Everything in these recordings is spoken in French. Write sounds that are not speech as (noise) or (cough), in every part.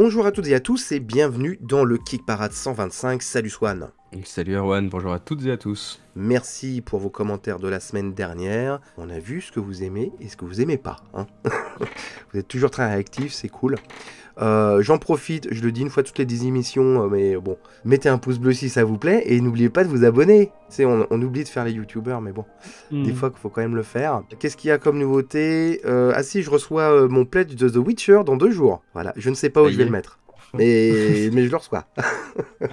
Bonjour à toutes et à tous et bienvenue dans le Kick Parade 125, salut Swan Salut Erwan, bonjour à toutes et à tous. Merci pour vos commentaires de la semaine dernière. On a vu ce que vous aimez et ce que vous aimez pas. Hein. (laughs) vous êtes toujours très réactif, c'est cool. Euh, j'en profite, je le dis une fois toutes les 10 émissions, euh, mais bon, mettez un pouce bleu si ça vous plaît et n'oubliez pas de vous abonner. on, oublie de faire les youtubeurs, mais bon, hmm. des fois qu'il faut quand même le faire. Qu'est-ce qu'il y a comme nouveauté euh, Ah si, je reçois mon pledge de The Witcher dans deux jours. Voilà, je ne sais pas où je vais le mettre, mais, (laughs) mais je le reçois. (laughs)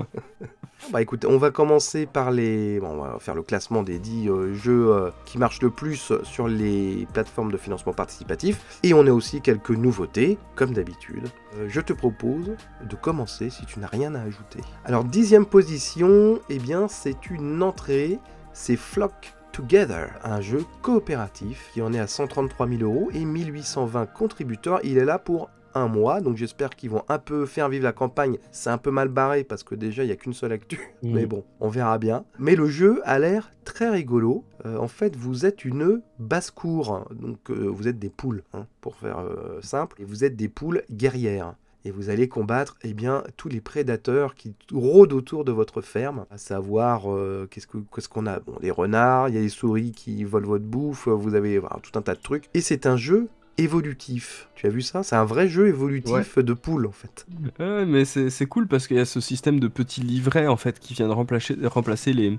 Ah bah écoute, on va commencer par les. Bon, on va faire le classement des dix euh, jeux euh, qui marchent le plus sur les plateformes de financement participatif. Et on a aussi quelques nouveautés, comme d'habitude. Euh, je te propose de commencer si tu n'as rien à ajouter. Alors, dixième position, eh bien, c'est une entrée, c'est Flock Together, un jeu coopératif qui en est à 133 000 euros et 1820 contributeurs. Il est là pour un mois, donc j'espère qu'ils vont un peu faire vivre la campagne. C'est un peu mal barré parce que déjà il n'y a qu'une seule actu, mm. mais bon, on verra bien. Mais le jeu a l'air très rigolo. Euh, en fait, vous êtes une basse-cour, donc euh, vous êtes des poules, hein, pour faire euh, simple, et vous êtes des poules guerrières et vous allez combattre eh bien, tous les prédateurs qui rôdent autour de votre ferme, à savoir qu'est-ce qu'on a bon, Les renards, il y a les souris qui volent votre bouffe, vous avez tout un tas de trucs. Et c'est un jeu évolutif. Tu as vu ça C'est un vrai jeu évolutif de poule en fait. Ouais mais c'est cool parce qu'il y a ce système de petits livrets en fait qui viennent remplacer, remplacer les,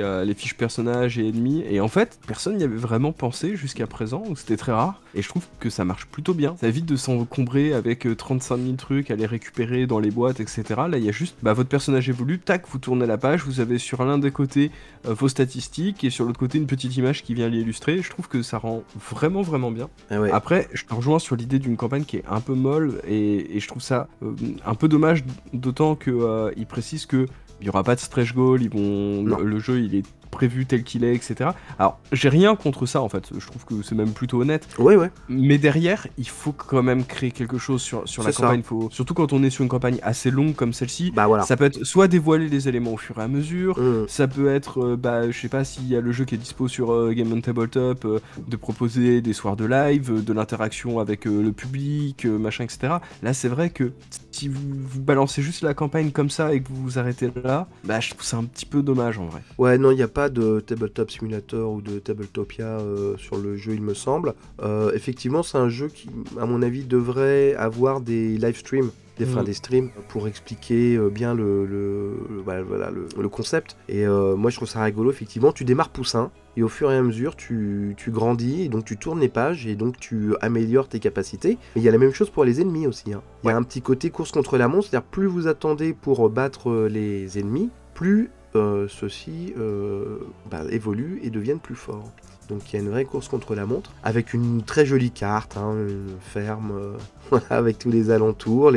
euh, les, fiches personnages et ennemis. Et en fait, personne n'y avait vraiment pensé jusqu'à présent, c'était très rare. Et je trouve que ça marche plutôt bien. Ça évite de s'encombrer avec 35 euh, 000 trucs, à les récupérer dans les boîtes, etc. Là, il y a juste, bah, votre personnage évolue, tac, vous tournez la page, vous avez sur l'un des côtés euh, vos statistiques et sur l'autre côté une petite image qui vient l'illustrer. Je trouve que ça rend vraiment, vraiment bien. Ah Après, je te rejoins sur l'idée d'une campagne qui est un peu molle et, je trouve ça euh, un peu dommage, d'autant qu'il précise que il n'y aura pas de stretch goal, ils vont... le, le jeu il est prévu tel qu'il est, etc. Alors, j'ai rien contre ça en fait, je trouve que c'est même plutôt honnête. Oui, oui. Mais derrière, il faut quand même créer quelque chose sur, sur la campagne. surtout quand on est sur une campagne assez longue comme celle-ci, bah, voilà. ça peut être soit dévoiler les éléments au fur et à mesure, euh. ça peut être, euh, bah, je sais pas s'il y a le jeu qui est dispo sur euh, Game on Tabletop, de proposer des soirs de live, de l'interaction avec le public, machin, etc. Là, c'est vrai que si vous, balancez juste la campagne comme ça et que vous vous arrêtez là, bah, je trouve ça un petit peu dommage en vrai. Ouais, non, il n'y a pas de Tabletop Simulator ou de Tabletopia euh, sur le jeu, il me semble. Euh, effectivement, c'est un jeu qui, à mon avis, devrait avoir des live streams des mhm. fins des streams pour expliquer euh, bien bah, le, le, concept. Et moi, je trouve ça rigolo, effectivement. Tu démarres poussin et au fur et à mesure, tu, tu grandis et donc tu tournes les pages et donc tu améliores tes capacités. Mais il y a la même chose pour les ennemis aussi. Hein. Il y a un petit côté course contre la montre, c'est-à-dire plus vous attendez pour battre les ennemis, plus euh, ceux-ci euh, bah, évoluent et deviennent plus forts. Donc il y a une vraie course contre la montre, avec une très jolie carte, hein, une ferme, euh, (laughs) avec tous les alentours,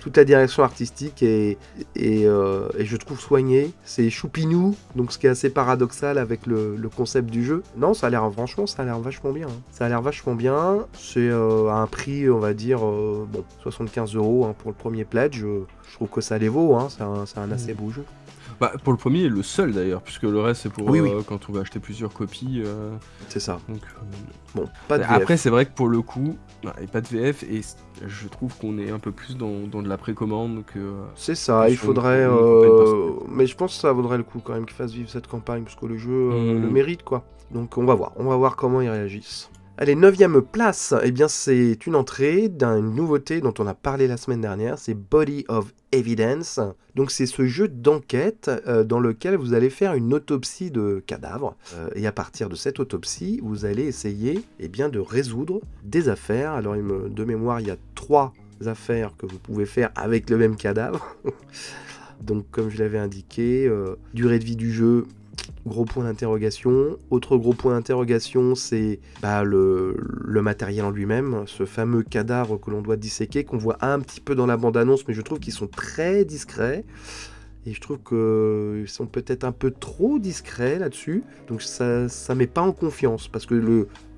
toute la direction artistique et, je trouve soignée. C'est choupinou, donc ce qui est assez paradoxal avec le, concept du jeu. Non, ça a l'air, franchement, ça a l'air vachement bien. Hein. Ça a l'air vachement bien, c'est à un prix, on va dire, bon, 75 euros hein, pour le premier pledge. Je, trouve que ça les vaut, c'est un, un, assez mm. beau jeu. Bah, pour le premier et le seul d'ailleurs, puisque le reste c'est pour euh, quand on veut acheter plusieurs copies. Euh, c'est ça. Euh, bon, Après, c'est vrai que pour le coup, il n'y a pas de VF, et je trouve qu'on est un peu plus dans, de la précommande que. c'est ça, il faudrait. mais je pense que ça vaudrait le coup quand même qu'ils fassent vivre cette campagne, parce que le jeu le mmh. mérite quoi. Donc on va voir, on va voir comment ils réagissent. Allez, 9ème place, eh bien c'est une entrée d'une nouveauté dont on a parlé la semaine dernière, c'est Body of Evidence. Donc c'est ce jeu d'enquête euh, dans lequel vous allez faire une autopsie de cadavres euh, et à partir de cette autopsie, vous allez essayer eh bien, de résoudre des affaires. Alors de mémoire, il y a trois affaires que vous pouvez faire avec le même cadavre. (laughs) Donc comme je l'avais indiqué, euh, durée de vie du jeu, Gros point d'interrogation. Autre gros point d'interrogation, c'est bah, le, matériel en lui-même, ce fameux cadavre que l'on doit disséquer, qu'on voit un petit peu dans la bande-annonce, mais je trouve qu'ils sont très discrets. Et je trouve qu'ils sont peut-être un peu trop discrets là-dessus. Donc ça ne met pas en confiance, parce que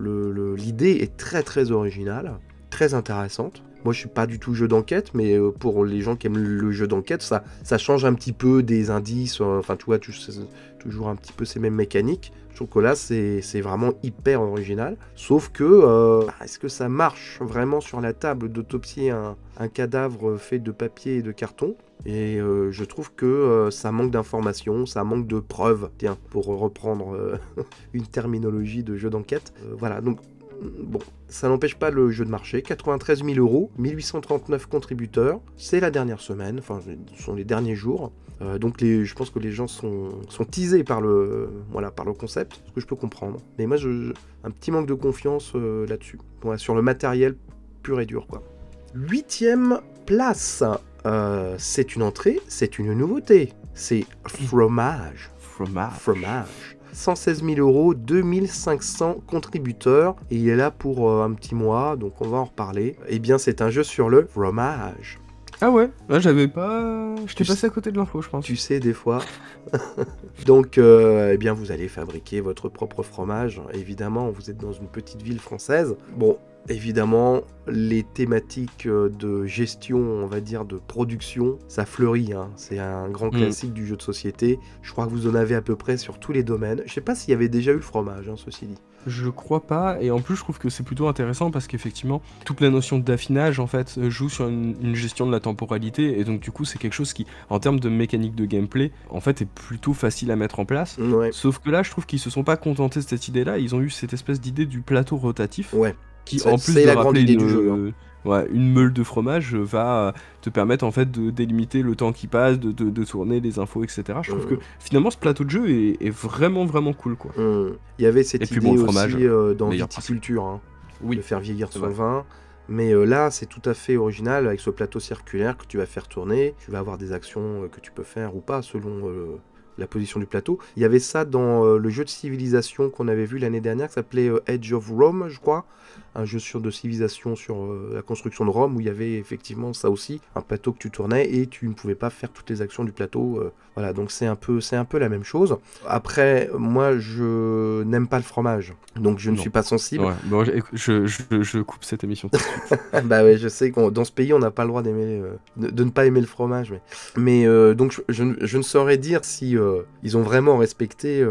l'idée est très très originale, très intéressante. Moi, je suis pas du tout jeu d'enquête, mais euh, pour les gens qui aiment le jeu d'enquête, ça, ça change un petit peu des indices. Euh, enfin, tu vois, tu, toujours un petit peu ces mêmes mécaniques. Je trouve que là, c'est vraiment hyper original. Sauf que, euh, bah, est-ce que ça marche vraiment sur la table d'autopsie un, cadavre fait de papier et de carton Et je trouve que ça manque d'informations, ça manque de preuves. Tiens, pour reprendre (laughs) une terminologie de jeu d'enquête. voilà, donc bon, ça n'empêche pas le jeu de marché. 93 000 euros, 1839 contributeurs. C'est la dernière semaine, enfin, ce sont les derniers jours. Euh, donc, je pense que les gens sont, sont teasés par le, voilà, par le concept, ce que je peux comprendre. Mais moi, je, un petit manque de confiance euh, là-dessus, sur le matériel pur et dur, quoi. Huitième place, euh, c'est une entrée, c'est une nouveauté, c'est fromage. Fromage. Fromage. 116 000 euros, 2500 contributeurs, et il est là pour euh, un petit mois, donc on va en reparler. Et eh bien, c'est un jeu sur le fromage. Ah ouais Là, j'avais pas. Euh, je t'ai passé à côté de l'info, je pense. Tu sais, des fois. (laughs) Donc, euh, eh bien, vous allez fabriquer votre propre fromage. Évidemment, vous êtes dans une petite ville française. Bon, évidemment, les thématiques euh, de gestion, on va dire, de production, ça fleurit. Hein. C'est un grand mm. classique du jeu de société. Je crois que vous en avez à peu près sur tous les domaines. Je sais pas s'il y avait déjà eu le fromage, hein, ceci dit. Je crois pas, et en plus je trouve que c'est plutôt intéressant parce qu'effectivement, toute la notion d'affinage en fait euh, joue sur une, gestion de la temporalité, et donc du coup c'est quelque chose qui, en termes de mécanique de gameplay, en fait est plutôt facile à mettre en place. Mm, Sauf que là je trouve qu'ils se sont pas contentés de cette idée-là, ils ont eu cette espèce d'idée du plateau rotatif. Ouais. Qui en plus la grande idée du jeu. Hein. Euh, ouais, une meule de fromage euh, va euh, te permettre en fait de délimiter le temps qui passe, de, de, tourner les infos, etc. Je trouve mm. que finalement ce plateau de jeu est, vraiment vraiment cool quoi. Mm. Il y avait cette idée aussi euh, dans viticulture, hein, de faire vieillir son vin. Mais là, c'est tout à fait original avec ce plateau circulaire que tu vas faire tourner. Tu vas avoir des actions que tu peux faire ou pas selon la position du plateau. Il y avait ça dans le jeu de civilisation qu'on avait vu l'année dernière qui s'appelait Edge of Rome, je crois un jeu sur de civilisation sur euh, la construction de Rome où il y avait effectivement ça aussi, un plateau que tu tournais et tu ne pouvais pas faire toutes les actions du plateau. Euh, voilà, donc c'est un, peu, un peu la même chose. Après, moi, je n'aime pas le fromage, donc je ne suis pas sensible. Bon, je, je, coupe cette émission. (laughs) bah ouais, je sais que dans ce pays, on n'a pas le droit d'aimer, euh, de, ne pas aimer le fromage. Mais, donc je, je, ne saurais dire si ils ont vraiment respecté,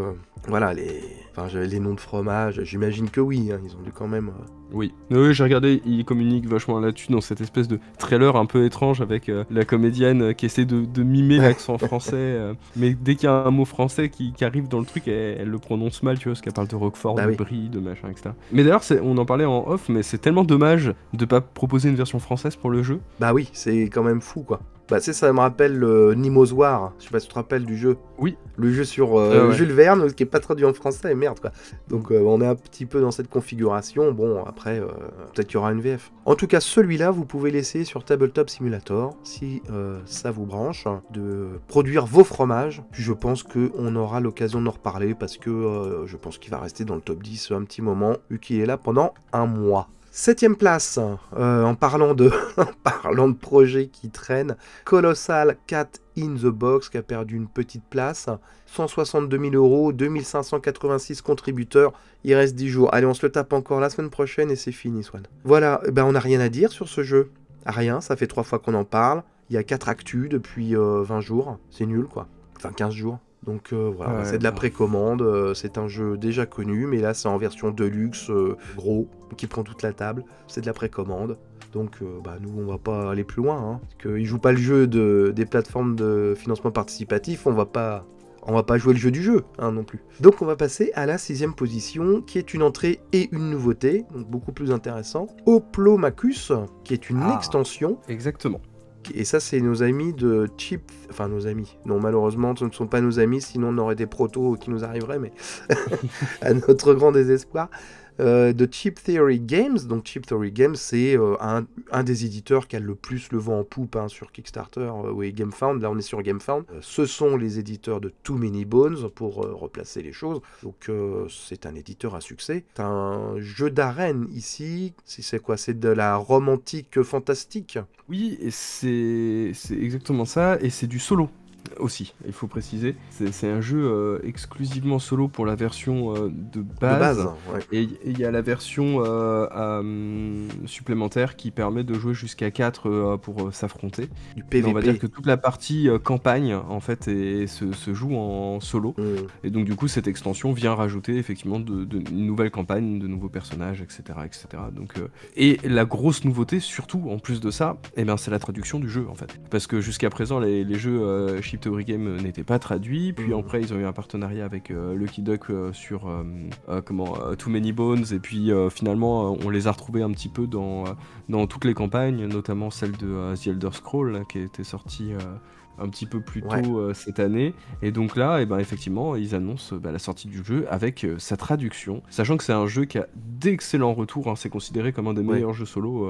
voilà, les Enfin, j'avais les noms de fromage, j'imagine que oui, hein, ils ont dû quand même. Euh, oui, oui j'ai regardé, ils communiquent vachement là-dessus dans cette espèce de trailer un peu étrange avec euh, la comédienne qui essaie de, mimer l'accent français, euh, mais dès qu'il y a un mot français qui, arrive dans le truc, elle, le prononce mal, tu vois, parce qu'elle parle de Roquefort, bah de Brie, de machin, etc. Mais d'ailleurs, on en parlait en off, mais c'est tellement dommage de pas proposer une version française pour le jeu. Bah oui, c'est quand même fou, quoi. Bah, ça me rappelle le euh, nimozoir Je sais pas si tu te rappelles du jeu. Oui. Le jeu sur euh, ah Jules Verne, qui est pas traduit en français, merde quoi. Donc, euh, on est un petit peu dans cette configuration. Bon, après, peut-être qu'il y aura une VF. En tout cas, celui-là, vous pouvez laisser sur Tabletop Simulator si ça vous branche de produire vos fromages. Puis je pense qu'on aura l'occasion d'en reparler parce que je pense qu'il va rester dans le top 10 un petit moment, vu qu'il est là pendant un mois. Septième place, euh, (laughs) en, parlant de, projets qui traîne Colossal Cat in the Box qui a perdu une petite place, 162 000 euros, 2586 contributeurs, il reste 10 jours. Allez, on se le tape encore la semaine prochaine et c'est fini, Swan. Voilà, eh ben on n'a rien à dire sur ce jeu. Rien, ça fait trois fois qu'on en parle, il y a 4 actus depuis 20 euh, jours, c'est nul quoi, enfin 15 jours. Donc euh, voilà, c'est de la précommande, euh, c'est un jeu déjà connu, mais là c'est en version deluxe, euh, gros, qui prend toute la table, c'est de la précommande. Donc bah, nous on va pas aller plus loin, hein, parce qu'ils jouent pas le jeu des plateformes de financement participatif, on va pas, on va pas jouer le jeu du jeu hein, non plus. Donc on va passer à la sixième position, qui est une entrée et une nouveauté, donc beaucoup plus intéressant. Oplomacus, qui est une ah. extension. Exactement. Et ça, c'est nos amis de Chip. Enfin, nos amis. Non, malheureusement, ce ne sont pas nos amis, sinon on aurait des protos qui nous arriveraient, mais (laughs) à notre grand désespoir. Euh, de Cheap Theory Games. Donc Cheap Theory Games, c'est euh, un, des éditeurs qui a le plus le vent en poupe hein, sur Kickstarter euh, oui Game GameFound. Là, on est sur GameFound. ce sont les éditeurs de Too Many Bones pour replacer les choses. Donc c'est un éditeur à succès. C'est un jeu d'arène ici. C'est quoi C'est de la romantique fantastique. Oui, et c'est exactement ça. Et c'est du solo aussi, il faut préciser. C'est un jeu euh, exclusivement solo pour la version euh, de base. Et il y a la version euh, hum, supplémentaire qui permet de jouer jusqu'à 4 pour s'affronter. Du PVP. on va dire que toute la partie campagne, en fait, et, se, joue en solo. Mm. Et donc, du coup, cette extension vient rajouter effectivement de, de nouvelles campagnes, de nouveaux personnages, etc. etc. Donc, et la grosse nouveauté, surtout, en plus de ça, eh ben, c'est la traduction du jeu, en fait. Parce que jusqu'à présent, les, les jeux chip Theory Game euh, n'était pas traduit. Puis mhm. après, ils ont eu un partenariat avec euh, Lucky Duck euh, sur comment Too Many Bones. Et puis finalement, on les a retrouvés un petit peu dans, dans toutes les campagnes, notamment celle de The Elder Scroll, qui était sortie un petit peu plus tôt euh, cette année. Et donc là, et eh ben, effectivement, ils annoncent euh, bah, la sortie du jeu avec euh, sa traduction, sachant que c'est un jeu qui a d'excellents retours. Hein, c'est considéré comme un des meilleurs jeux solo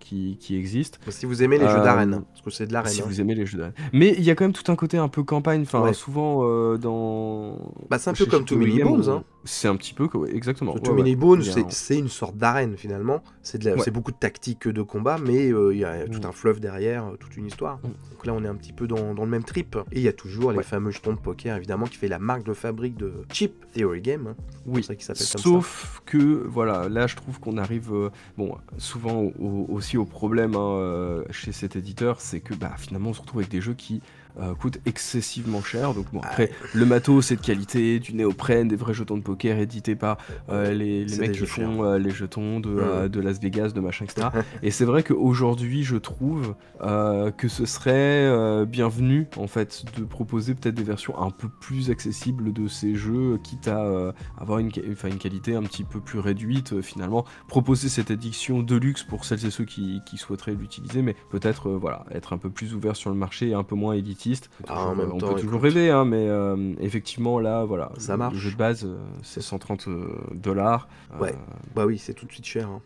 qui, qui existe. Si vous aimez les jeux d'arène, parce que c'est de l'arène. Si hein. vous aimez les jeux d'arène. Mais il y a quand même tout un côté un peu campagne, enfin souvent dans. Bah, c'est un peu comme Too Many Bones. Hein. C'est un petit peu, exactement. Too Many Bones, c'est une sorte d'arène finalement. C'est c'est beaucoup de tactique de combat, mais il y a mm. tout un fleuve derrière, toute une histoire. Mm. Donc là, on est un petit peu dans dans, le même trip. Et il y a toujours les fameux jetons de poker, évidemment, qui fait la marque de fabrique de Chip Theory Game. Hein. Oui, sauf que, voilà, là je trouve qu'on arrive euh, bon, souvent aussi au problème hein, euh, chez cet éditeur, c'est que bah, finalement on se retrouve avec des jeux qui euh, coûte excessivement cher. Donc bon, ah. après, le matos c'est de qualité, du néoprène, des vrais jetons de poker édités par euh, les, les mecs qui font euh, les jetons de, de, Las Vegas, de machin, etc. (laughs) et c'est vrai qu'aujourd'hui, je trouve que ce serait bienvenu en fait de proposer peut-être des versions un peu plus accessibles de ces jeux, quitte à avoir une, une qualité un petit peu plus réduite finalement. Proposer cette addiction de luxe pour celles et ceux qui, souhaiteraient l'utiliser, mais peut-être voilà être un peu plus ouvert sur le marché et un peu moins édité bah, euh, on peut toujours rêver, hein, mais euh, effectivement, là, voilà. Ça marche. Le jeu de base, euh, c'est 130 dollars. Ouais. bah oui, c'est tout de suite cher. Hein.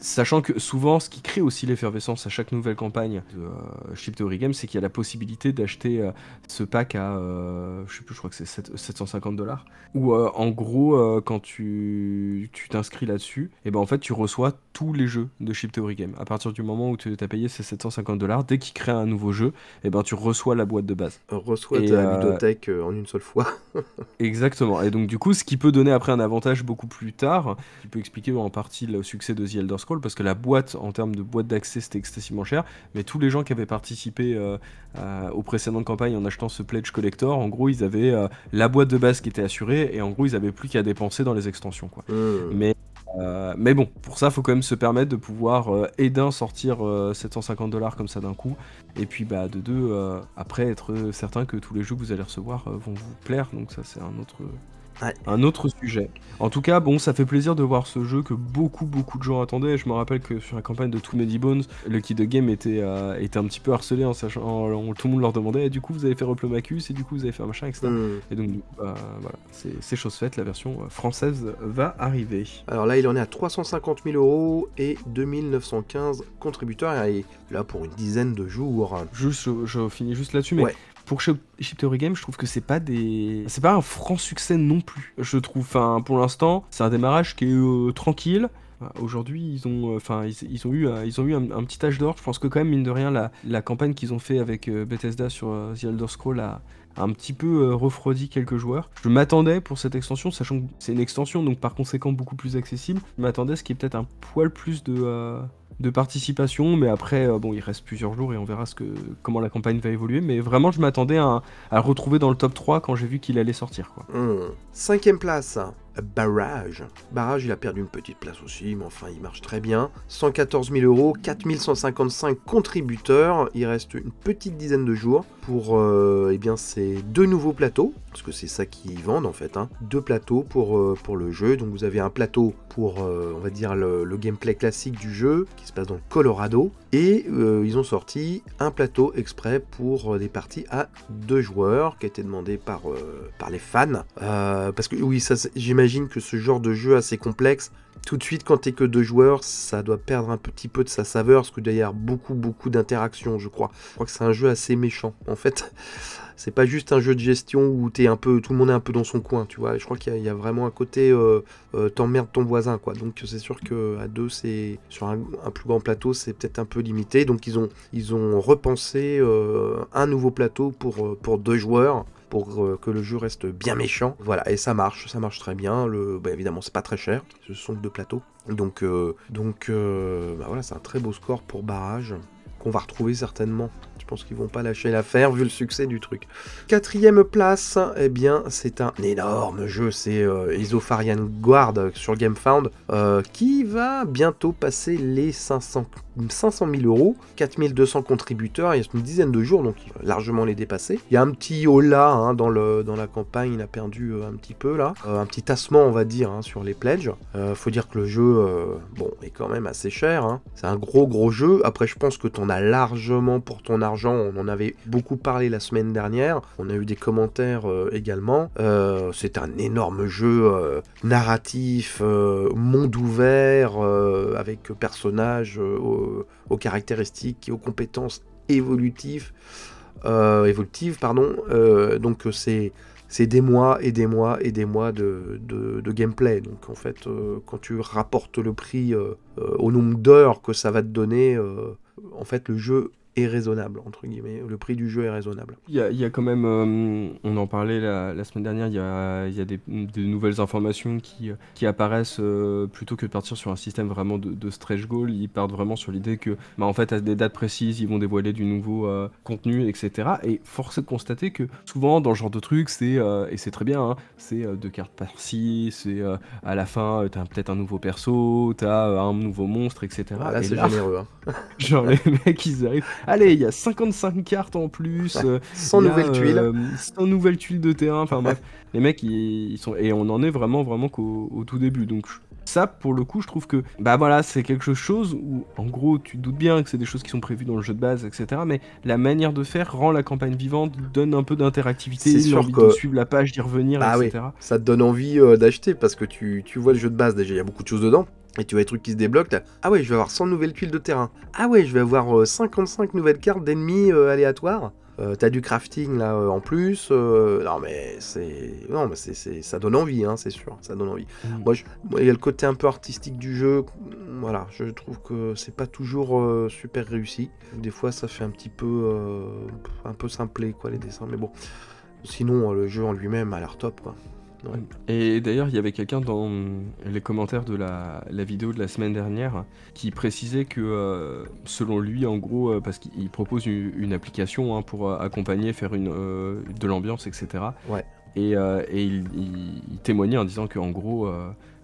Sachant que souvent, ce qui crée aussi l'effervescence à chaque nouvelle campagne de euh, Ship Theory Game, c'est qu'il y a la possibilité d'acheter euh, ce pack à, euh, je sais plus, je crois que c'est 750 dollars. Ou en gros, quand tu t'inscris là-dessus, et eh ben en fait, tu reçois tous les jeux de Ship Theory Game. À partir du moment où tu as payé ces 750 dollars, dès qu'il crée un nouveau jeu, et eh ben tu reçois la boîte de base. Reçois la bibliothèque en une seule fois. (laughs) exactement. Et donc du coup, ce qui peut donner après un avantage beaucoup plus tard, qui peut expliquer en partie le succès de The Elder parce que la boîte, en termes de boîte d'accès, c'était excessivement cher. Mais tous les gens qui avaient participé euh, euh, aux précédentes campagnes en achetant ce Pledge Collector, en gros, ils avaient euh, la boîte de base qui était assurée et en gros, ils avaient plus qu'à dépenser dans les extensions. Quoi. Mais, mais bon, pour ça, faut quand même se permettre de pouvoir, et d'un, sortir 750 dollars comme ça d'un coup. Et puis, bah, de deux, après, être certain que tous les jeux que vous allez recevoir vont vous plaire. Donc, ça, c'est un autre un autre sujet. En tout cas, bon, ça fait plaisir de voir ce jeu que beaucoup, beaucoup de gens attendaient. Je me rappelle que sur la campagne de Too Many Bones, le kit de game était, euh, un petit peu harcelé en sachant. que tout le monde leur demandait et du coup, vous avez fait Replomacus et du coup, vous avez fait un machin, etc. Mmh. Et donc, bah, voilà, c'est chose faite. La version euh, française va arriver. Alors là, il en est à 350 000 euros et 2915 contributeurs. Et là, pour une dizaine de jours. Juste, je, finis juste là-dessus, mais. Pour Ship Theory Game, je trouve que c'est pas des. C'est pas un franc succès non plus. Je trouve, enfin, pour l'instant, c'est un démarrage qui est euh, tranquille. Aujourd'hui, ils ont, euh, enfin, ils, ont eu, euh, ils ont eu un, petit âge d'or. Je pense que quand même, mine de rien, la, campagne qu'ils ont fait avec Bethesda sur The Elder Scrolls a un petit peu refroidi quelques joueurs. Je m'attendais pour cette extension, sachant que c'est une extension, donc par conséquent beaucoup plus accessible. Je m'attendais à ce qu'il y ait peut-être un poil plus de de participation, mais après, euh, bon, il reste plusieurs jours et on verra ce que, comment la campagne va évoluer. Mais vraiment, je m'attendais à, le retrouver dans le top 3 quand j'ai vu qu'il allait sortir. Quoi. Mmh. Cinquième place, Barrage. Barrage, il a perdu une petite place aussi, mais enfin, il marche très bien. 114 000 euros, 4155 contributeurs. Il reste une petite dizaine de jours pour euh, eh bien, ces deux nouveaux plateaux, parce que c'est ça qu'ils vendent en fait. Hein. Deux plateaux pour, euh, pour le jeu. Donc, vous avez un plateau pour, euh, on va dire, le, gameplay classique du jeu qui se passe dans le Colorado. Et ils ont sorti un plateau exprès pour des parties à deux joueurs qui a été demandé par, par les fans. parce que, oui, ça, j'imagine que ce genre de jeu assez complexe, tout de suite quand t'es que deux joueurs, ça doit perdre un petit peu de sa saveur, parce que d'ailleurs beaucoup beaucoup d'interactions, je crois. Je crois que c'est un jeu assez méchant, en fait. (laughs) C'est pas juste un jeu de gestion où es un peu, tout le monde est un peu dans son coin, tu vois. Je crois qu'il y, a vraiment un côté euh, euh ton voisin, quoi. Donc c'est sûr que à deux, c'est sur un, plus grand plateau, c'est peut-être un peu limité. Donc ils ont, ils ont repensé euh, un nouveau plateau pour, euh, pour deux joueurs pour euh, que le jeu reste bien méchant. Voilà, et ça marche, ça marche très bien. Le, bah, évidemment, c'est pas très cher, ce sont deux plateaux. Donc, euh, donc euh, bah voilà, c'est un très beau score pour barrage on va retrouver certainement. Je pense qu'ils vont pas lâcher l'affaire vu le succès du truc. Quatrième place, eh bien c'est un énorme jeu, c'est euh, Guard sur GameFound euh, qui va bientôt passer les 500, 500 000 euros, 4200 contributeurs, il y a une dizaine de jours donc largement les dépasser. Il y a un petit hola hein, dans, le, dans la campagne, il a perdu euh, un petit peu là, euh, un petit tassement on va dire hein, sur les pledges. faut dire que le jeu bon est quand même assez cher, hein. c'est un gros gros jeu. Après je pense que ton largement pour ton argent. On en avait beaucoup parlé la semaine dernière. On a eu des commentaires euh, également. Euh, c'est un énorme jeu euh, narratif, monde ouvert, avec personnages aux, caractéristiques et aux compétences évolutives. évolutives pardon. donc c'est c'est des mois et des mois et des mois de, de, gameplay. Donc en fait, quand tu rapportes le prix au nombre d'heures que ça va te donner, en fait, le jeu est raisonnable, entre guillemets. Le prix du jeu est raisonnable. Il y a, quand même, euh, on en parlait la, semaine dernière, il y a, y a des, nouvelles informations qui, qui apparaissent euh, plutôt que de partir sur un système vraiment de, stretch goal. Ils partent vraiment sur l'idée que, bah, en fait, à des dates précises, ils vont dévoiler du nouveau euh, contenu, etc. Et force est de constater que souvent, dans ce genre de truc, c'est, et c'est très bien, hein, c'est deux cartes par-ci, c'est à la fin, t'as peut-être un nouveau perso, t'as un nouveau monstre, etc. là, et c'est généreux. Hein. (laughs) genre, les mecs, ils arrivent Allez, il y a 55 cartes en plus. 100 euh, nouvelles tuiles. Euh, nouvelles tuiles de terrain. Enfin bref, les mecs, ils, sont. Et on en est vraiment, vraiment qu'au tout début. Donc ça, pour le coup, je trouve que, bah voilà, c'est quelque chose où, en gros, tu doutes bien que c'est des choses qui sont prévues dans le jeu de base, etc. Mais la manière de faire rend la campagne vivante, donne un peu d'interactivité, envie que... de suivre la page, d'y revenir, bah etc. Ça te donne envie euh, d'acheter parce que tu, vois le jeu de base déjà, il y a beaucoup de choses dedans. Et tu vois les trucs qui se débloquent, ah ouais, je vais avoir 100 nouvelles tuiles de terrain. Ah ouais, je vais avoir 55 euh, nouvelles cartes d'ennemis euh, aléatoires. Euh, t'as du crafting là euh, en plus. Euh, non mais c'est, non c'est, ça donne envie, hein, c'est sûr, ça donne envie. Mm. Moi, il y a le côté un peu artistique du jeu. Voilà, je trouve que c'est pas toujours super réussi. Des fois, ça fait un petit peu, un peu simplé quoi les dessins, mais bon. Sinon, le jeu en lui-même a l'air top Mm. Et d'ailleurs, il y avait quelqu'un dans les commentaires de la, vidéo de la semaine dernière qui précisait que, euh, selon lui, en gros, euh, parce qu'il propose une, application hein, pour euh, accompagner, faire une, de l'ambiance, etc. Ouais. Et, il, il, témoignait en disant qu'en gros,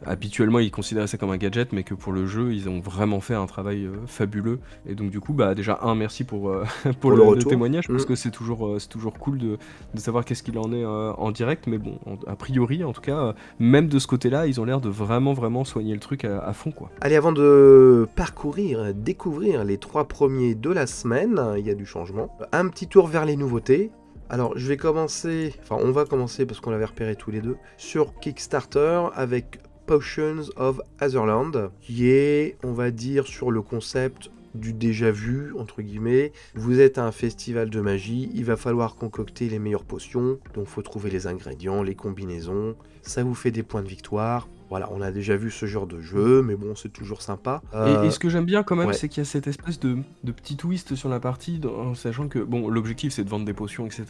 habituellement ils considéraient ça comme un gadget, mais que pour le jeu ils ont vraiment fait un travail euh, fabuleux. Et donc du coup, bah déjà un merci pour euh, (laughs) pour, le, témoignage parce mm. que c'est toujours euh, c'est toujours cool de, savoir qu'est-ce qu'il en est en direct. Mais bon, a priori en tout cas, même de ce côté-là, ils ont l'air de vraiment vraiment soigner le truc à, à, fond quoi. Allez, avant de parcourir, découvrir les trois premiers de la semaine, il y a du changement. Un petit tour vers les nouveautés. Alors, je vais commencer, enfin, on va commencer parce qu'on l'avait repéré tous les deux, sur Kickstarter avec Potions of Otherland, qui est, on va dire, sur le concept du déjà vu, entre guillemets. Vous êtes à un festival de magie, il va falloir concocter les meilleures potions, donc faut trouver les ingrédients, les combinaisons. Ça vous fait des points de victoire. Voilà, on a déjà vu ce genre de jeu, mais bon, c'est toujours sympa. Et, euh, ce que j'aime bien quand même, c'est qu'il y a cette espèce de, de, petit twist sur la partie, en sachant que, bon, l'objectif c'est de vendre des potions, etc.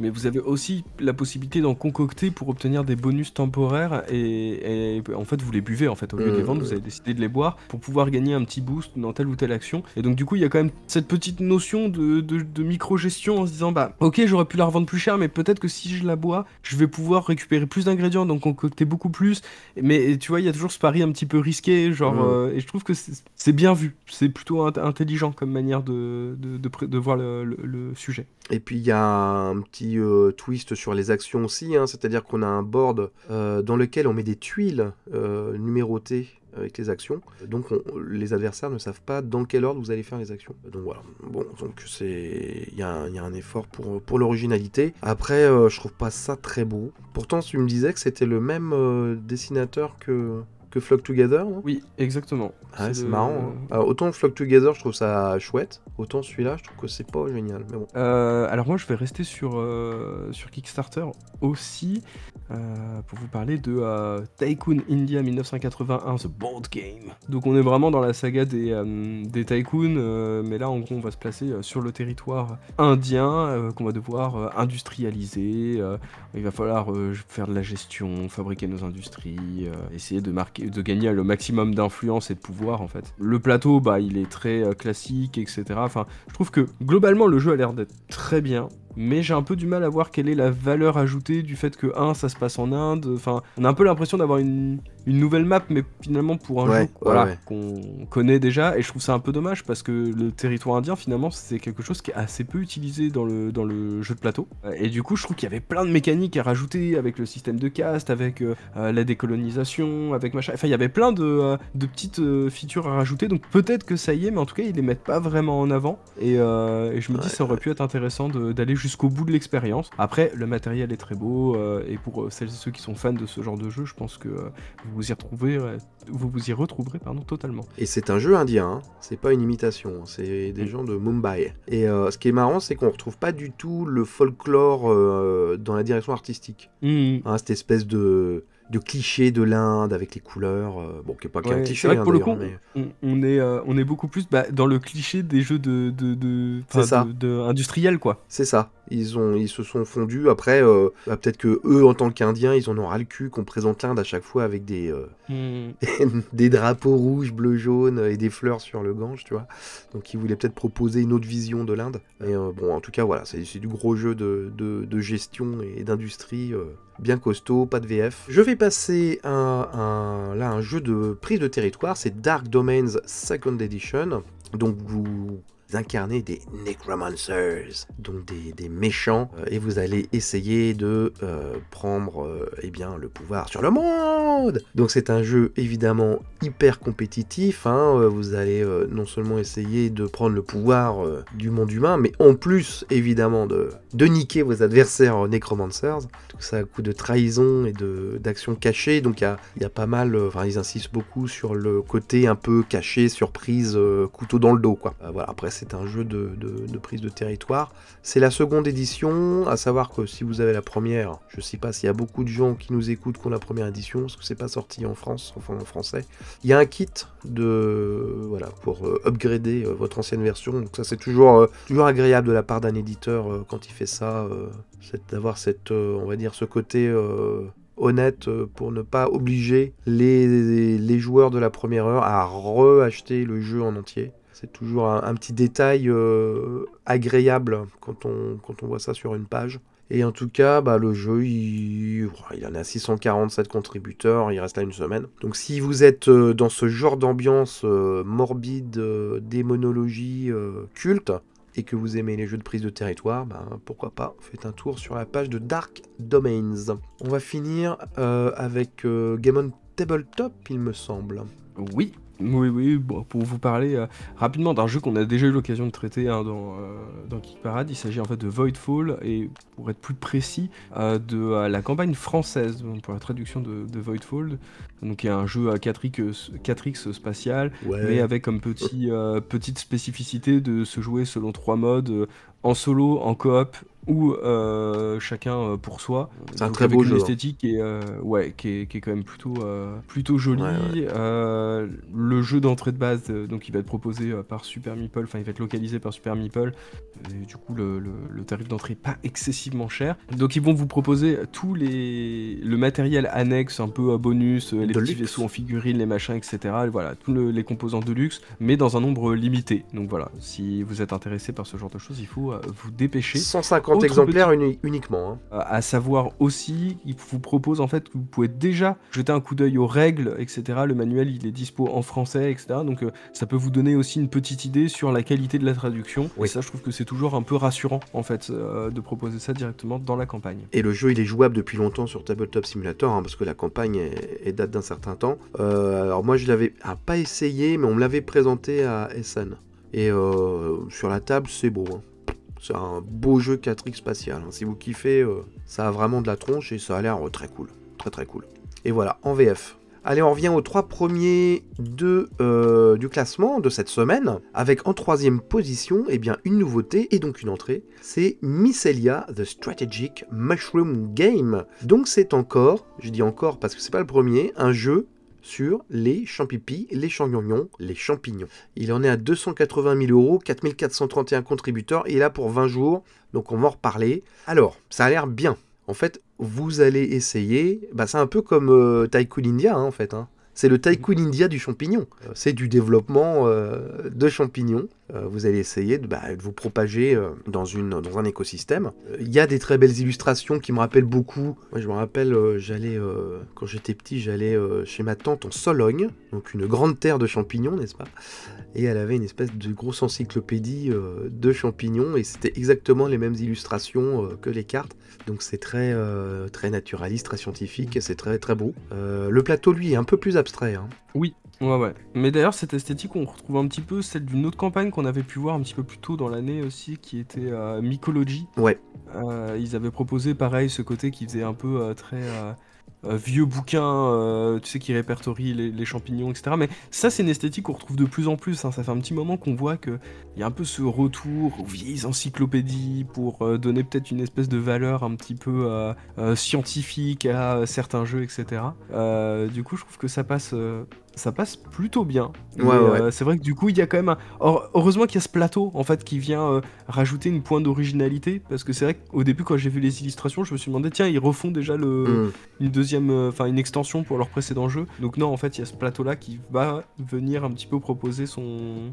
Mais vous avez aussi la possibilité d'en concocter pour obtenir des bonus temporaires, et, en fait, vous les buvez, en fait, au lieu de les mmh. vendre, vous avez décidé de les boire pour pouvoir gagner un petit boost dans telle ou telle action. Et donc, du coup, il y a quand même cette petite notion de, micro-gestion en se disant, bah, ok, j'aurais pu la revendre plus cher, mais peut-être que si je la bois, je vais pouvoir récupérer plus d'ingrédients, donc concocter beaucoup plus. Mais et, tu vois, il y a toujours ce pari un petit peu risqué, genre, mm. euh, et je trouve que c'est bien vu. C'est plutôt intelligent comme manière de, de, de, voir le, sujet. Et puis il y a un petit euh, twist sur les actions aussi, hein. c'est-à-dire qu'on a un board euh, dans lequel on met des tuiles numérotées avec les actions. Donc les adversaires ne savent pas dans quel ordre vous allez faire les actions. Donc voilà. Bon, donc c'est il y, a un effort pour, pour l'originalité. Après, euh, je trouve pas ça très beau. Pourtant, tu me disais que c'était le même euh, dessinateur que que Flock Together, Oui, exactement. Ah c'est marrant. Hein. autant Flock Together, je trouve ça chouette, autant celui-là, je trouve que c'est pas génial. Mais bon. Euh, alors moi, je vais rester sur, euh, sur Kickstarter aussi euh, pour vous parler de Tycoon India 1981, The Board Game. Donc on est vraiment dans la saga des, des Tycoons, mais là, en gros, on va se placer sur le territoire indien qu'on va devoir industrialiser. il va falloir faire de la gestion, fabriquer nos industries, essayer de marquer de gagner le maximum d'influence et de pouvoir en fait. Le plateau, bah, il est très euh, classique, etc. Enfin, je trouve que globalement, le jeu a l'air d'être très bien mais j'ai un peu du mal à voir quelle est la valeur ajoutée du fait que 1 ça se passe en Inde. Enfin, on a un peu l'impression d'avoir une, une, nouvelle map, mais finalement pour un jeu voilà, qu'on connaît déjà. Et je trouve ça un peu dommage parce que le territoire indien, finalement, c'est quelque chose qui est assez peu utilisé dans le, dans le jeu de plateau. Et du coup, je trouve qu'il y avait plein de mécaniques à rajouter avec le système de caste, avec euh, euh, la décolonisation, avec machin. Enfin, il y avait plein de, euh, de petites features à rajouter. Donc peut-être que ça y est, mais en tout cas, ils les mettent pas vraiment en avant. Et, et je me dis, ça aurait pu être intéressant d'aller jusqu'au bout de l'expérience. Après, le matériel est très beau, euh, et pour euh, celles et ceux qui sont fans de ce genre de jeu, je pense que euh, vous vous y retrouverez, vous vous y retrouverez pardon, totalement. Et c'est un jeu indien, hein. c'est pas une imitation, hein. c'est des gens de Mumbai. Et ce qui est marrant, c'est qu'on retrouve pas du tout le folklore dans la direction artistique. Mmh. Hein, cette espèce de de clichés de l'Inde avec les couleurs. Euh, bon, qui n'est pas qu'un cliché. C'est vrai que hein, pour le coup, on, est, euh, on est beaucoup plus bah, dans le cliché des jeux de, de, de, de, industriels, quoi. C'est ça. Ils, se sont fondus. Après, euh, bah, peut-être que eux, en tant qu'Indiens, ils en ont ras le cul qu'on présente l'Inde à chaque fois avec des, hmm. euh, (laughs) des drapeaux rouges, bleu jaunes et des fleurs sur le Gange, tu vois. Donc, ils voulaient peut-être proposer une autre vision de l'Inde. Et euh, bon, en tout cas, voilà, c'est du gros jeu de, gestion et d'industrie bien costaud, pas de VF. Je vais passer à un, un jeu de prise de territoire, c'est Dark Domains Second Edition. Donc vous incarner des Necromancers, donc des, des méchants, euh, et vous allez essayer de euh, prendre et euh, eh bien, le pouvoir sur le monde. Donc c'est un jeu évidemment hyper compétitif, hein. vous allez non seulement essayer de prendre le pouvoir du monde humain, mais en plus évidemment de, de niquer vos adversaires Necromancers, tout ça à coup de trahison et d'action cachée. donc il y, y a, pas mal, enfin ils insistent beaucoup sur le côté un peu caché, surprise, couteau dans le dos, quoi. voilà, après c'est c'est un jeu de, prise de territoire. C'est la seconde édition, à savoir que si vous avez la première, je ne sais pas s'il y a beaucoup de gens qui nous écoutent qui ont la première édition, parce que c'est pas sorti en France, enfin en français. Il y a un kit de voilà pour euh, upgrader euh, votre ancienne version. Donc ça c'est toujours, euh, toujours agréable de la part d'un éditeur quand il fait ça, d'avoir cette on va dire ce côté honnête pour ne pas obliger les, les, joueurs de la première heure à reacheter le jeu en entier. C'est toujours un, petit détail euh, agréable quand on, quand on voit ça sur une page. Et en tout cas, bah, le jeu, il, y en a 647 contributeurs, il reste là une semaine. Donc si vous êtes euh, dans ce genre d'ambiance euh, morbide, démonologie, culte, et que vous aimez les jeux de prise de territoire, bah, pourquoi pas, faites un tour sur la page de Dark Domains. On va finir avec Game on Tabletop, il me semble. Oui, oui, oui, bon, pour vous parler euh, rapidement d'un jeu qu'on a déjà eu l'occasion de traiter hein, dans, euh, dans, Kick Parade, il s'agit en fait de Voidfall, et pour être plus précis, euh, de la campagne française, pour la traduction de, Voidfall, donc il un jeu à 4X, 4X spatial, mais avec comme petit, petite spécificité de se jouer selon trois modes, en solo, en coop ou euh, chacun euh, pour soi. C'est un très beau jeu. Hein. Esthétique et, euh, ouais, qui est, quand même plutôt, plutôt joli. le jeu d'entrée de base, donc il va être proposé par Super Meeple, enfin il va être localisé par Super Meeple. Et du coup, le, tarif d'entrée n'est pas excessivement cher. Donc ils vont vous proposer tout les le matériel annexe, un peu à bonus, les petits vaisseaux en figurine, les machins, etc. Voilà, tous les composants de luxe, mais dans un nombre limité. Donc voilà, si vous êtes intéressé par ce genre de choses, il faut vous dépêcher. 150 exemplaires uniquement. Hein. Euh, à savoir aussi, il vous propose en fait que vous pouvez déjà jeter un coup d'œil aux règles, etc. Le manuel, il est dispo en français, etc. Donc euh, ça peut vous donner aussi une petite idée sur la qualité de la traduction. Et ça, je trouve que c'est toujours un peu rassurant en fait euh, de proposer ça directement dans la campagne. Et le jeu, il est jouable depuis longtemps sur Tabletop Simulator hein, parce que la campagne est, date d'un certain temps. alors moi, je l'avais ah, pas essayé, mais on me l'avait présenté à sn Et sur la table, c'est beau. Hein. C'est un beau jeu 4X spatial. Hein. Si vous kiffez, euh, ça a vraiment de la tronche et ça a l'air euh, très cool. Très très cool. Et voilà, en VF. Allez, on revient aux trois premiers de, euh, du classement de cette semaine, avec en troisième position, et eh bien, une nouveauté et donc une entrée, c'est Mycelia, The Strategic Mushroom Game. Donc c'est encore, je dis encore parce que c'est pas le premier, un jeu sur les champipis, les champignons, les champignons. Il en est à 280 000 euros, 4431 contributeurs, et là pour 20 jours, donc on va en reparler. Alors, ça a l'air bien. En fait, vous allez essayer, bah, c'est un peu comme euh, Tycoon India hein, en fait. Hein. C'est le Tycoon mhm. India du champignon. Euh, c'est du développement euh, de champignons. Euh, vous allez essayer de, bah, vous propager euh, dans, une, dans un écosystème. Euh, il y a des très belles illustrations qui me rappellent beaucoup. Moi, je me rappelle, j'allais quand j'étais petit, j'allais chez ma tante en Sologne, donc une grande terre de champignons, n'est-ce pas Et elle avait une espèce de grosse encyclopédie de champignons et c'était exactement les mêmes illustrations que les cartes. Donc c'est très très naturaliste, très scientifique, c'est très très beau. le plateau lui est un peu plus abstrait. Hein. Oui, Ouais, ouais. Mais d'ailleurs, cette esthétique, on retrouve un petit peu celle d'une autre campagne qu'on avait pu voir un petit peu plus tôt dans l'année aussi, qui était euh, Mycology. Ouais. Euh, ils avaient proposé, pareil, ce côté qui faisait un peu euh, très vieux bouquin, tu sais, qui répertorie les, champignons, etc. Mais ça, c'est une esthétique qu'on retrouve de plus en plus. Hein. Ça fait un petit moment qu'on voit qu'il y a un peu ce retour aux vieilles encyclopédies pour donner peut-être une espèce de valeur un petit peu scientifique à certains jeux, etc. du coup, je trouve que ça passe ça passe plutôt bien. Ouais, euh, c'est vrai que du coup, il y a quand même un... heureusement qu'il y a ce plateau en fait qui vient euh, rajouter une pointe d'originalité parce que c'est vrai qu'au début quand j'ai vu les illustrations, je me suis demandé tiens, ils refont déjà le mm. une deuxième euh, enfin une extension pour leur précédent jeu. Donc non, en fait, il y a ce plateau là qui va venir un petit peu proposer son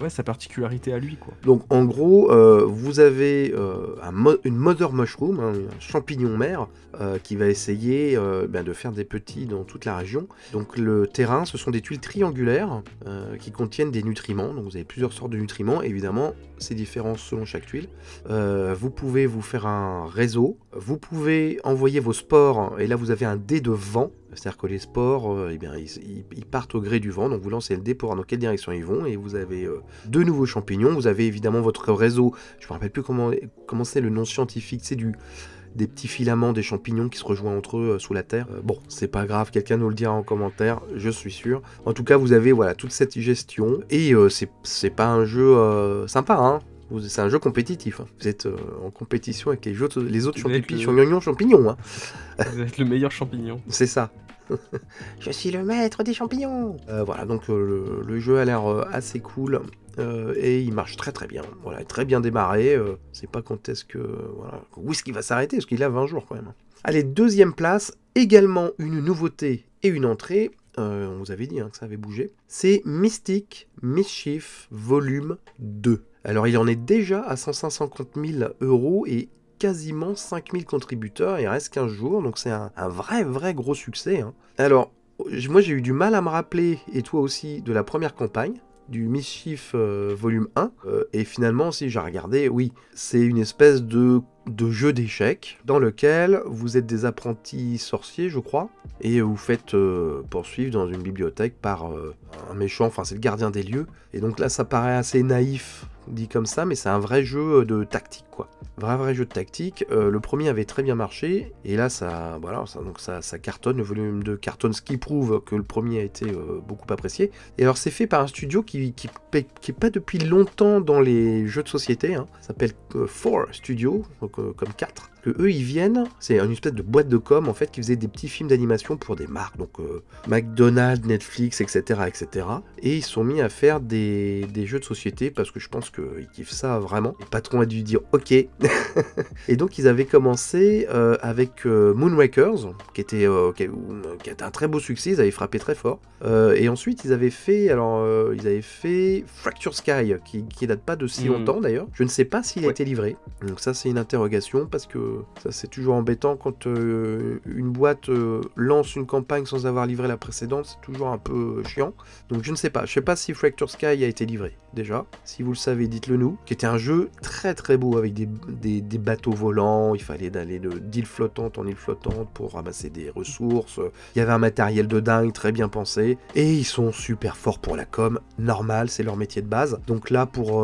ouais, sa particularité à lui. Quoi. Donc en gros, euh, vous avez euh, une mother mushroom, hein, un champignon mère, euh, qui va essayer ben, de faire des petits dans toute la région. Donc le terrain, ce sont des tuiles triangulaires qui contiennent des nutriments. Donc vous avez plusieurs sortes de nutriments. Évidemment, c'est différent selon chaque tuile. vous pouvez vous faire un réseau. Vous pouvez envoyer vos sports. Et là, vous avez un dé de vent c'est-à-dire que les sports, euh, eh bien, ils, partent au gré du vent. Donc vous lancez le dé pour voir dans quelle direction ils vont. Et vous avez euh, deux nouveaux champignons. Vous avez évidemment votre réseau. Je ne me rappelle plus comment c'est le nom scientifique. C'est du des petits filaments des champignons qui se rejoignent entre eux euh, sous la terre. bon, c'est pas grave, quelqu'un nous le dira en commentaire, je suis sûr. En tout cas, vous avez voilà toute cette gestion et ce c'est pas un jeu sympa, hein. C'est un jeu compétitif. Hein. Vous êtes en compétition avec les, autres champignons, champignons, champignons. Vous êtes le meilleur champignon. c'est ça. (laughs) je suis le maître des champignons. Euh, voilà, donc euh, le, jeu a l'air euh, assez cool. et il marche très très bien. Voilà, très bien démarré. c'est pas quand est-ce que. Voilà. Où est-ce qu'il va s'arrêter Parce qu'il a 20 jours quand même. Allez, deuxième place, également une nouveauté et une entrée. on vous avait dit hein, que ça avait bougé. C'est Mystic Mischief Volume 2. Alors il en est déjà à 150 000 euros et quasiment 5000 contributeurs, il reste 15 jours, donc c'est un, vrai, vrai gros succès. Hein. Alors, moi j'ai eu du mal à me rappeler, et toi aussi, de la première campagne, du Mischief euh, volume 1. Euh, et finalement, si j'ai regardé, oui, c'est une espèce de, de jeu d'échecs dans lequel vous êtes des apprentis sorciers, je crois, et vous faites euh, poursuivre dans une bibliothèque par un méchant, enfin c'est le gardien des lieux. Et donc là, ça paraît assez naïf dit comme ça, mais c'est un vrai jeu euh, de tactique, quoi. Vrai, vrai jeu de tactique. Euh, le premier avait très bien marché, et là, ça, voilà, donc ça, cartonne, le volume de cartonne, ce qui prouve que le premier a été euh, beaucoup apprécié. Et alors, c'est fait par un studio qui, qui, est pas depuis longtemps dans les jeux de société, hein. s'appelle 4 Studio, donc, comme 4 eux ils viennent, c'est une espèce de boîte de com en fait qui faisait des petits films d'animation pour des marques, donc euh, McDonald's, Netflix, etc., etc. Et ils sont mis à faire des, des jeux de société parce que je pense qu'ils kiffent ça vraiment. Le patron a dû dire ok. (laughs) et donc ils avaient commencé euh, avec euh, qui était, euh, qui, qui était un très beau succès, ils avaient frappé très fort. et ensuite ils avaient fait, alors ils avaient fait Fracture Sky, qui, date pas de si hmm. longtemps d'ailleurs. Je ne sais pas s'il a été livré. Donc ça c'est une interrogation parce que euh, ça c'est toujours embêtant quand euh, une boîte euh, lance une campagne sans avoir livré la précédente, c'est toujours un peu chiant. Donc je ne sais pas, je sais pas si Fracture Sky a été livré déjà. Si vous le savez, dites-le nous. Qui était un jeu très très beau avec des, des, bateaux volants, il fallait d'aller d'île flottante en île flottante pour ramasser des ressources. Il y avait un matériel de dingue très bien pensé et ils sont super forts pour la com. Normal, c'est leur métier de base. Donc là pour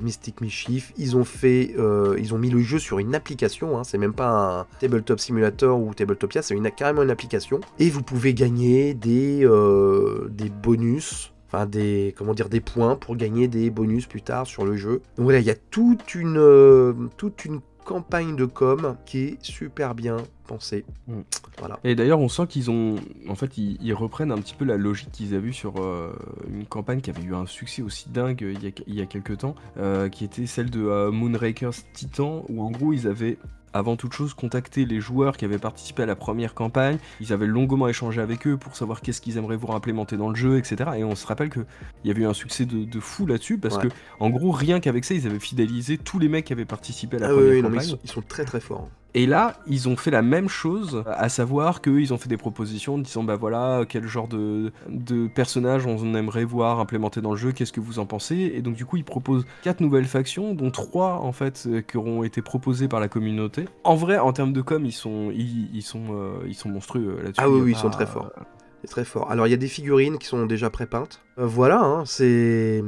Mystic Mischief, ils ont fait, ils ont mis le jeu sur une application. Hein. Hein, c'est même pas un tabletop simulator ou tabletopia, c'est une, carrément une application. Et vous pouvez gagner des, euh, des bonus enfin des comment dire des points pour gagner des bonus plus tard sur le jeu. Donc voilà, il y a toute une euh, toute une campagne de com qui est super bien pensée. Mm. Voilà. Et d'ailleurs, on sent qu'ils ont en fait ils, reprennent un petit peu la logique qu'ils avaient sur euh, une campagne qui avait eu un succès aussi dingue il y a, il y a quelques temps, qui était celle de Moonrakers Titan où en gros ils avaient avant toute chose contacter les joueurs qui avaient participé à la première campagne. Ils avaient longuement échangé avec eux pour savoir qu'est-ce qu'ils aimeraient voir implémenter dans le jeu, etc. Et on se rappelle qu'il y avait eu un succès de, fou là-dessus parce que, en gros, rien qu'avec ça, ils avaient fidélisé tous les mecs qui avaient participé à la ah première campagne. ils, sont, très très forts. Et là, ils ont fait la même chose, à savoir qu'eux, ils ont fait des propositions en disant bah voilà, quel genre de, de personnage on aimerait voir implémenté dans le jeu, qu'est-ce que vous en pensez Et donc, du coup, ils proposent quatre nouvelles factions, dont trois en fait euh, qui auront été proposées par la communauté. En vrai, en termes de com, ils sont, ils, sont, euh, ils sont monstrueux euh, là-dessus. Ah oui, oui, ils sont très forts. très fort. Alors il y a des figurines qui sont déjà pré-peintes. voilà, hein, c'est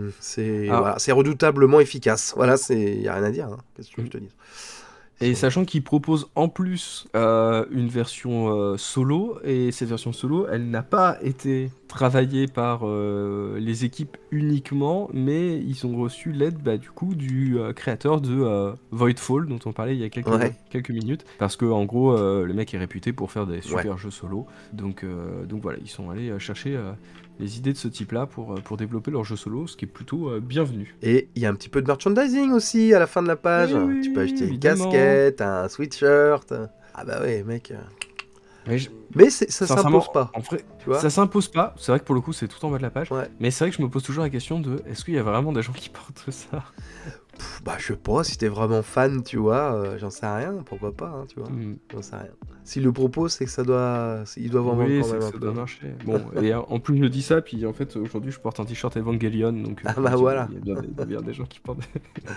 ah. c'est redoutablement efficace. Voilà, c'est n'y a rien à dire. Hein, qu'est-ce que je te dis et sachant qu'il propose en plus euh, une version euh, solo, et cette version solo, elle n'a pas été travaillée par euh, les équipes uniquement, mais ils ont reçu l'aide bah, du coup du créateur de Voidfall, dont on parlait il y a quelques, minutes, parce que en gros le mec est réputé pour faire des super jeux solo, donc, donc voilà, ils sont allés chercher les idées de ce type-là pour, euh, pour développer leur jeu solo, ce qui est plutôt euh, bienvenu. Et il y a un petit peu de merchandising aussi à la fin de la page. tu peux acheter une casquette, un sweatshirt. Ah bah ouais, mec. Euh. Mais, ça s'impose pas. En vrai, ça s'impose pas. C'est vrai que pour le coup, c'est tout en bas de la page. Mais c'est vrai que je me pose toujours la question de est-ce qu'il y a vraiment des gens qui (laughs) portent ça bah, je sais pas, si t'es vraiment fan, tu vois, euh, j'en sais rien, pourquoi pas, hein, tu vois, mm. j'en sais rien. si le propos c'est que ça doit, il doit avoir oui, Bon, (laughs) et en plus je dis ça, puis en fait aujourd'hui je porte un t-shirt Evangelion, donc. Euh, ah bah voilà. Il y, y, a des gens qui portent. (laughs)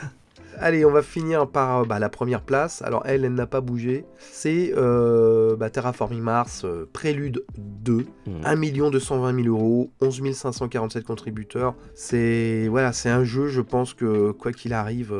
Allez, on va finir par euh, bah, la première place. Alors elle, elle n'a pas bougé. C'est euh, bah, Terraforming Mars, euh, Prélude 2, 1 220 000 euros, 11 547 contributeurs. C'est voilà, c'est un jeu, je pense que quoi qu'il arrive,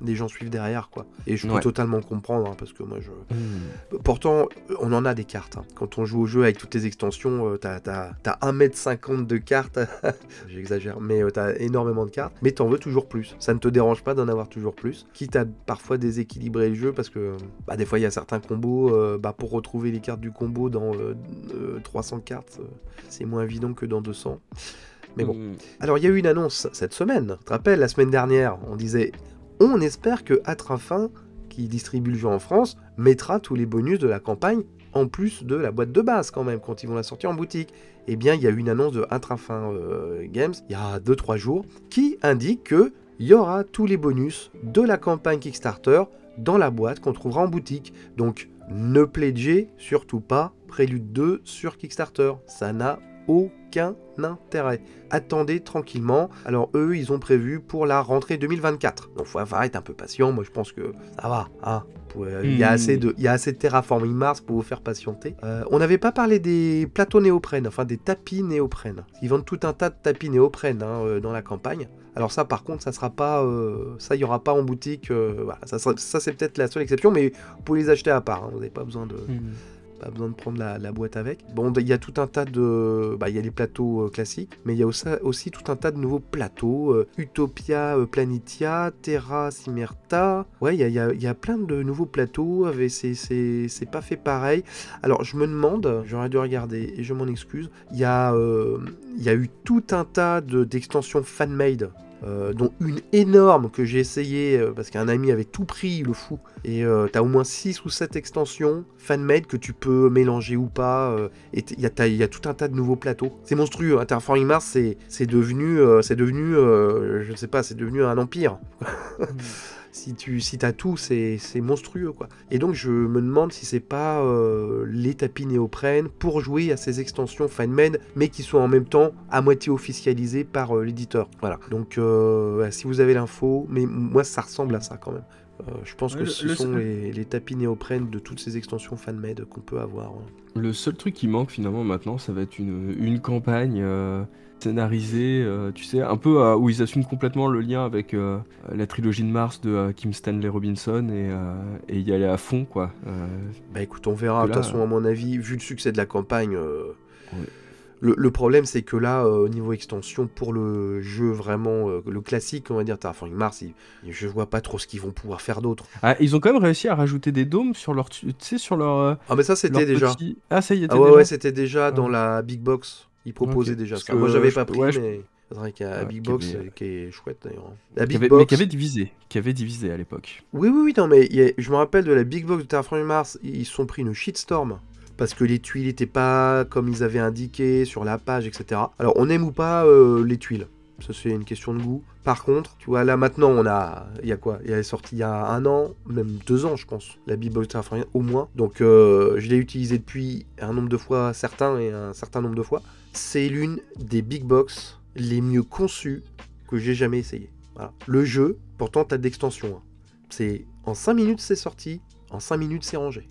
des gens suivent derrière quoi. Et je peux totalement comprendre hein, parce que moi je. Hmm. Pourtant, on en a des cartes. Hein. Quand on joue au jeu avec toutes les extensions, t'as as, 1m50 de cartes. (laughs) J'exagère, mais t'as énormément de cartes. Mais t'en veux toujours plus. Ça ne te dérange pas d'en avoir toujours plus, quitte à parfois déséquilibrer le jeu parce que bah, des fois il y a certains combos, euh, bah, pour retrouver les cartes du combo dans 300 euh, euh, cartes, c'est moins évident que dans 200. Mais bon. Hmm. Alors il y a eu une annonce cette semaine. tu te rappelle, la semaine dernière, on disait on espère que Atrafin qui distribue le jeu en France, mettra tous les bonus de la campagne en plus de la boîte de base quand même quand ils vont la sortir en boutique. et eh bien, il y a eu une annonce de Atrafin Games il y a 2-3 jours qui indique que il y aura tous les bonus de la campagne Kickstarter dans la boîte qu'on trouvera en boutique. Donc ne pledgez surtout pas Prélude 2 sur Kickstarter, ça n'a aucun intérêt. Attendez tranquillement. Alors eux, ils ont prévu pour la rentrée 2024. Donc faut être un peu patient. Moi, je pense que ça va. Hein. Euh, hmm. il y, a assez de, il y a terraforming Mars pour vous faire patienter. Euh, on n'avait pas parlé des plateaux néoprènes, enfin des tapis néoprènes. Ils vendent tout un tas de tapis néoprènes hein, euh, dans la campagne. Alors ça, par contre, ça sera pas, euh, ça il y aura pas en boutique. Euh, ça, c'est peut-être la seule exception, mais vous pouvez les acheter à part. Hein, vous n'avez pas besoin de. Mhm. Pas besoin de prendre la, boîte avec. Bon, il y a tout un tas de. Bah, il y a les plateaux euh, classiques, mais il y a aussi, tout un tas de nouveaux plateaux. Utopia, Planitia, Terra, Simerta. Ouais, il y a, plein de nouveaux plateaux. Avec, c'est, pas fait pareil. Alors, je me demande, j'aurais dû regarder et je m'en excuse. Il y a. il eu tout un tas d'extensions fan-made euh, dont une énorme que j'ai essayé euh, parce qu'un ami avait tout pris, le fou. Et euh, t'as au moins 6 ou 7 extensions fan-made que tu peux mélanger ou pas. et il y, a tout un tas de nouveaux plateaux. C'est monstrueux. Hein. Terraforming Mars, c'est devenu, c'est devenu, je sais pas, c'est devenu un empire. (laughs) Hmm si tu si tout, c'est monstrueux quoi. Et donc je me demande si c'est pas euh, les tapis néoprènes pour jouer à ces extensions fan-made, mais qui sont en même temps à moitié officialisées par euh, l'éditeur. Voilà. Donc euh, bah, si vous avez l'info, mais moi ça ressemble à ça quand même. je pense que ce sont Les, tapis néoprènes de toutes ces extensions fan-made qu'on peut avoir. Hein. Le seul truc qui manque finalement maintenant, ça va être une, campagne scénarisé, euh, tu sais, un peu euh, où ils assument complètement le lien avec euh, la trilogie de Mars de Kim Stanley Robinson et, y aller à fond, quoi. bah écoute, on verra. De toute façon, à mon avis, vu le succès de la campagne, le, problème c'est que là, au niveau extension, pour le jeu vraiment, le classique, on va dire, Terraforming Mars, je vois pas trop ce qu'ils vont pouvoir faire d'autre. Ah, ils ont quand même réussi à rajouter des dômes sur leur. Tu sais, sur leur. ah, mais ça c'était déjà. Ah, ça y était. Ah, ouais, ouais, c'était déjà ah. dans la Big Box. Il proposait déjà ça. Moi, j'avais euh, pas pris, mais. C'est vrai qu'il y a ah, Big Box qui, est chouette d'ailleurs. Mais qui avait divisé, qui avait divisé à l'époque. Oui, oui, oui, non, mais je me rappelle de la Big Box de Terraforming Mars, ils se sont pris une shitstorm parce que les tuiles n'étaient pas comme ils avaient indiqué sur la page, etc. Alors on aime ou pas euh, les tuiles, ça, c'est une question de goût. Par contre, tu vois, là maintenant, on a. Il y a quoi Il est sorti il y a un an, même deux ans, je pense, la Box au moins. Donc, euh, je l'ai utilisé depuis un nombre de fois certain et un certain nombre de fois. C'est l'une des big box les mieux conçues que j'ai jamais essayé. Le jeu, pourtant, as d'extension. Hein. C'est en 5 minutes, c'est sorti. En cinq minutes, c'est rangé.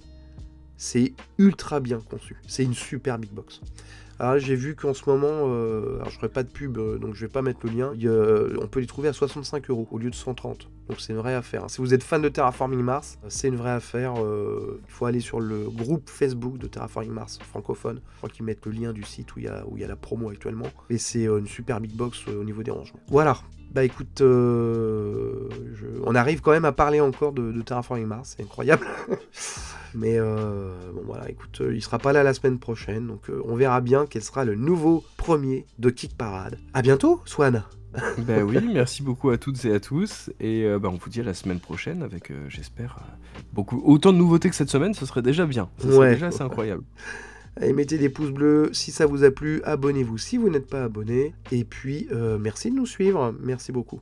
C'est ultra bien conçu. C'est une super big box. Alors j'ai vu qu'en ce moment, euh, alors je ferai pas de pub, euh, donc je vais pas mettre le lien. Euh, on peut les trouver à 65 euros au lieu de 130. Donc c'est une vraie affaire. Hein. Si vous êtes fan de Terraforming Mars, c'est une vraie affaire. il faut aller sur le groupe Facebook de Terraforming Mars francophone. Je crois qu'ils mettent le lien du site où il y, y, a la promo actuellement. Et c'est une super big box au niveau des rangements. Voilà, bah écoute, euh, on arrive quand même à parler encore de, Terraforming Mars, c'est incroyable. (laughs) Mais euh, bon voilà, écoute, euh, il sera pas là la semaine prochaine, donc on verra bien quel sera le nouveau premier de Kick Parade. À bientôt, Swan. (laughs) ben oui, merci beaucoup à toutes et à tous, et ben, on vous dit à la semaine prochaine avec, j'espère, beaucoup autant de nouveautés que cette semaine, ce serait déjà bien. Ce serait déjà, c'est incroyable. Et mettez des pouces bleus si ça vous a plu, abonnez-vous si vous n'êtes pas abonné, et puis euh, merci de nous suivre, merci beaucoup.